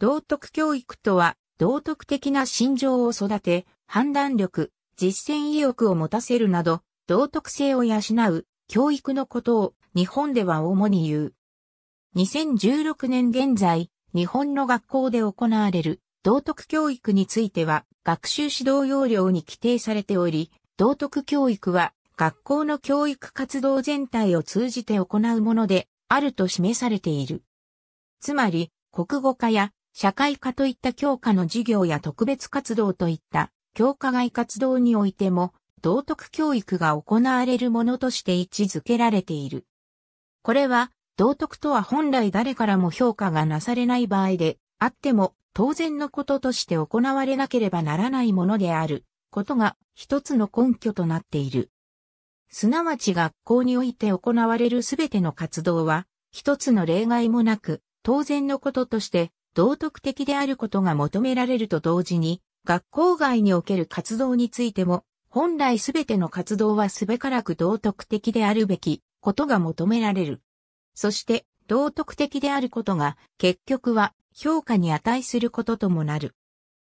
道徳教育とは、道徳的な心情を育て、判断力、実践意欲を持たせるなど、道徳性を養う、教育のことを、日本では主に言う。2016年現在、日本の学校で行われる、道徳教育については、学習指導要領に規定されており、道徳教育は、学校の教育活動全体を通じて行うもので、あると示されている。つまり、国語化や社会科といった教科の授業や特別活動といった教科外活動においても、道徳教育が行われるものとして位置づけられている。これは、道徳とは本来誰からも評価がなされない場合で、あっても当然のこととして行われなければならないものである、ことが一つの根拠となっている。すなわち学校において行われるすべての活動は、一つの例外もなく、当然のこととして道徳的であることが求められると同時に、学校外における活動についても、本来すべての活動はすべからく道徳的であるべきことが求められる。そして、道徳的であることが結局は評価に値することともなる。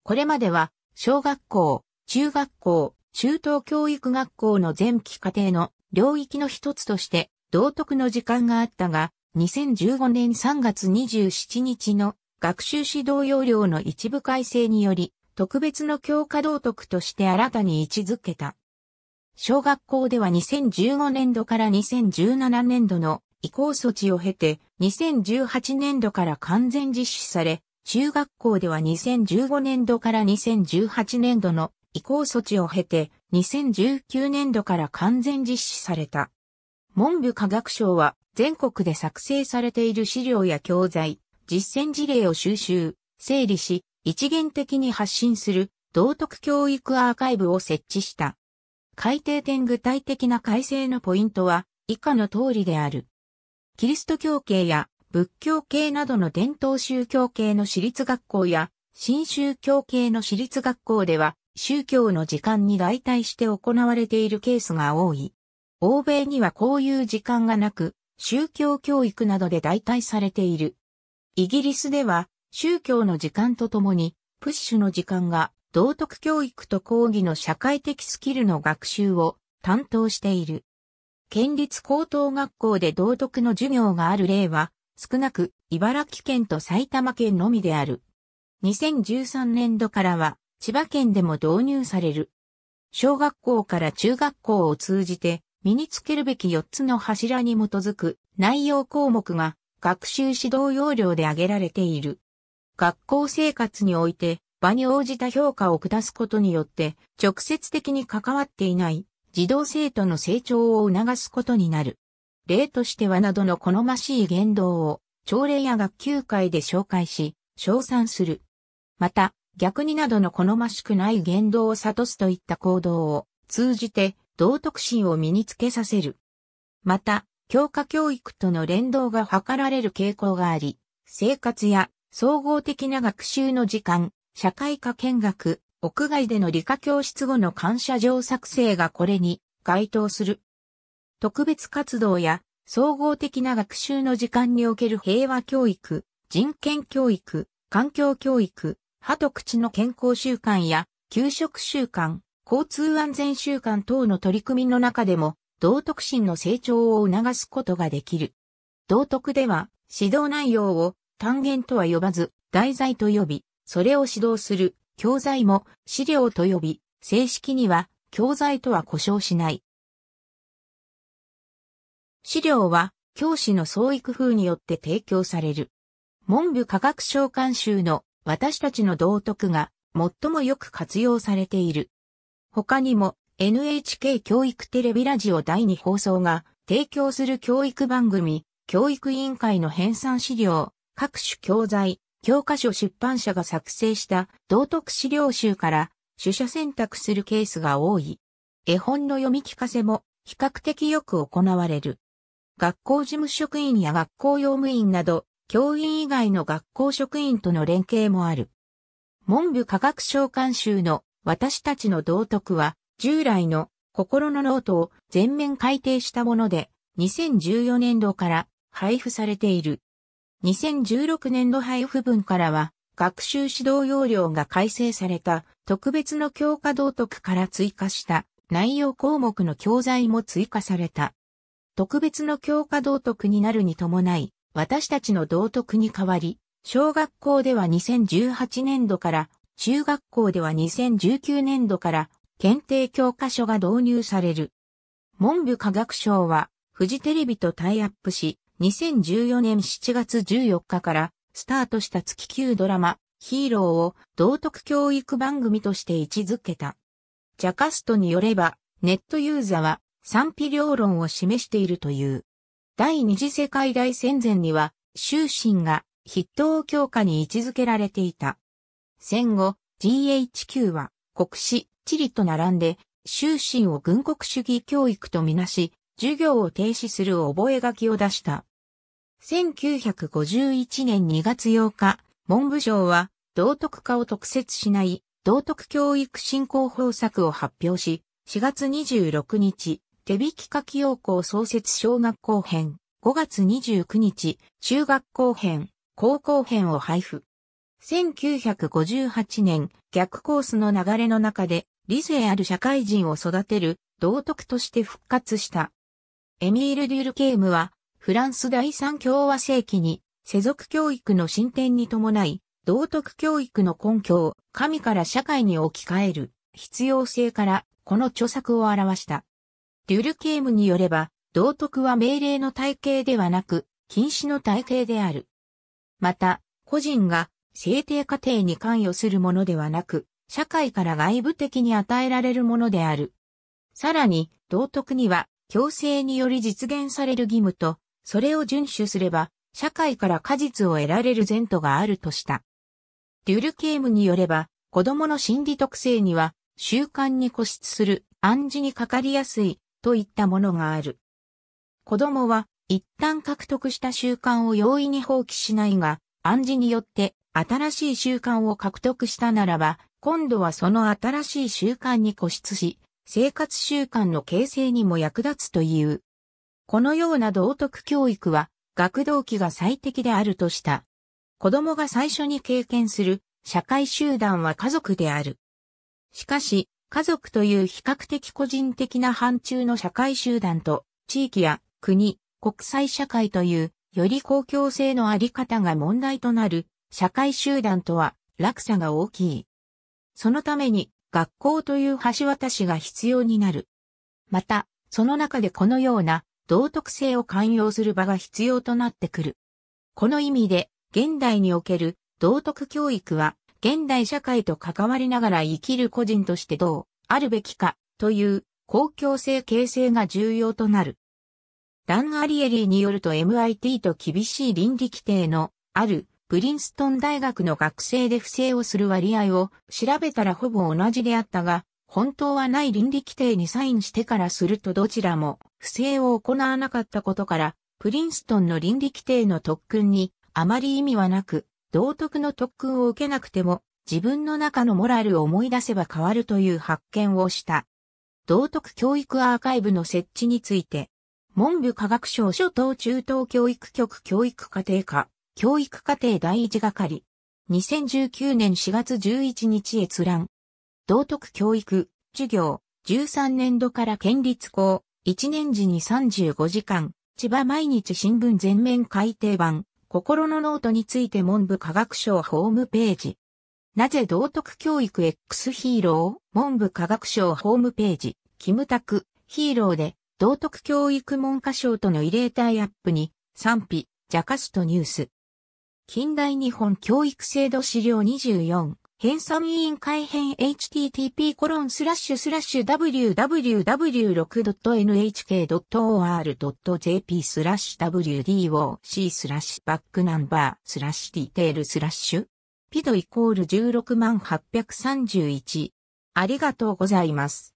これまでは、小学校、中学校、中等教育学校の前期課程の領域の一つとして道徳の時間があったが、2015年3月27日の学習指導要領の一部改正により、特別の教科道徳として新たに位置づけた。小学校では2015年度から2017年度の移行措置を経て、2018年度から完全実施され、中学校では2015年度から2018年度の移行措置を経て、2019年度から完全実施された。文部科学省は全国で作成されている資料や教材、実践事例を収集、整理し、一元的に発信する道徳教育アーカイブを設置した。改定点具体的な改正のポイントは以下の通りである。キリスト教系や仏教系などの伝統宗教系の私立学校や新宗教系の私立学校では宗教の時間に代替して行われているケースが多い。欧米にはこういう時間がなく、宗教教育などで代替されている。イギリスでは、宗教の時間とともに、プッシュの時間が、道徳教育と講義の社会的スキルの学習を担当している。県立高等学校で道徳の授業がある例は、少なく茨城県と埼玉県のみである。2013年度からは、千葉県でも導入される。小学校から中学校を通じて、身につけるべき4つの柱に基づく内容項目が学習指導要領で挙げられている。学校生活において場に応じた評価を下すことによって直接的に関わっていない児童生徒の成長を促すことになる。例としてはなどの好ましい言動を朝礼や学級会で紹介し、称賛する。また、逆になどの好ましくない言動を諭すといった行動を通じて道徳心を身につけさせる。また、教科教育との連動が図られる傾向があり、生活や総合的な学習の時間、社会科見学、屋外での理科教室後の感謝状作成がこれに該当する。特別活動や総合的な学習の時間における平和教育、人権教育、環境教育、歯と口の健康習慣や給食習慣、交通安全習慣等の取り組みの中でも道徳心の成長を促すことができる。道徳では、指導内容を単元とは呼ばず、題材と呼び、それを指導する教材も資料と呼び、正式には教材とは呼称しない。資料は教師の創意工夫によって提供される。文部科学省監修の私たちの道徳が最もよく活用されている。他にも NHK 教育テレビラジオ第2放送が提供する教育番組、教育委員会の編纂資料、各種教材、教科書出版社が作成した道徳資料集から取捨選択するケースが多い。絵本の読み聞かせも比較的よく行われる。学校事務職員や学校用務員など、教員以外の学校職員との連携もある。文部科学省監修の私たちの道徳は、従来の心のノートを全面改訂したもので、2014年度から配布されている。2016年度配布分からは、学習指導要領が改正された特別の教科道徳から追加した内容項目の教材も追加された。特別の教科道徳になるに伴い、私たちの道徳に代わり、小学校では2018年度から、中学校では2019年度から検定教科書が導入される。文部科学省は、富士テレビとタイアップし、2014年7月14日からスタートした月級ドラマ、ヒーローを道徳教育番組として位置づけた。ジャカストによれば、ネットユーザーは賛否両論を示しているという。第二次世界大戦前には、終身が筆頭教科に位置づけられていた。戦後、GHQ は国史、ちりと並んで、終身を軍国主義教育とみなし、授業を停止する覚書を出した。1951年2月8日、文部省は、道徳化を特設しない道徳教育振興方策を発表し、4月26日、手引き書き要項創設小学校編、5月29日、中学校編、高校編を配布。1958年、逆コースの流れの中で、理性ある社会人を育てる道徳として復活した。エミール・デュルケームは、フランス第三共和世紀に、世俗教育の進展に伴い、道徳教育の根拠を神から社会に置き換える必要性からこの著作を表した。デュルケームによれば、道徳は命令の体系ではなく、禁止の体系である。また、個人が制定過程に関与するものではなく、社会から外部的に与えられるものである。さらに、道徳には、強制により実現される義務と、それを遵守すれば、社会から果実を得られる前途があるとした。デュルケームによれば、子供の心理特性には、習慣に固執する、暗示にかかりやすい、といったものがある。子供は、一旦獲得した習慣を容易に放棄しないが、暗示によって、新しい習慣を獲得したならば、今度はその新しい習慣に固執し、生活習慣の形成にも役立つという。このような道徳教育は、学童期が最適であるとした。子供が最初に経験する社会集団は家族である。しかし、家族という比較的個人的な範疇の社会集団と、地域や国、国際社会という、より公共性のあり方が問題となる、社会集団とは落差が大きい。そのために学校という橋渡しが必要になる。また、その中でこのような道徳性を寛容する場が必要となってくる。この意味で、現代における道徳教育は、現代社会と関わりながら生きる個人としてどうあるべきかという公共性形成が重要となる。ラン・アリエリーによると MIT と厳しい倫理規定のあるプリンストン大学の学生で不正をする割合を調べたらほぼ同じであったが、本当はない倫理規定にサインしてからするとどちらも不正を行わなかったことから、プリンストンの倫理規定の特訓にあまり意味はなく、道徳の特訓を受けなくても自分の中のモラルを思い出せば変わるという発見をした。道徳教育アーカイブの設置について、文部科学省初等中等教育局教育課程課、教育課程第一係。2019年4月11日閲覧。道徳教育、授業、13年度から県立校、1年時に35時間、千葉毎日新聞全面改訂版、心のノートについて文部科学省ホームページ。なぜ道徳教育 X ヒーロー、文部科学省ホームページ、キムタク、ヒーローで、道徳教育文科省との異例タイアップに、賛否、ジャカストニュース。近代日本教育制度資料24、編纂委員会編 http コロンスラッシュスラッシュ www6.nhk.or.jp スラッシュ WDOC スラッシュバックナンバースラッシュディテールスラッシュピドイコール16万831ありがとうございます。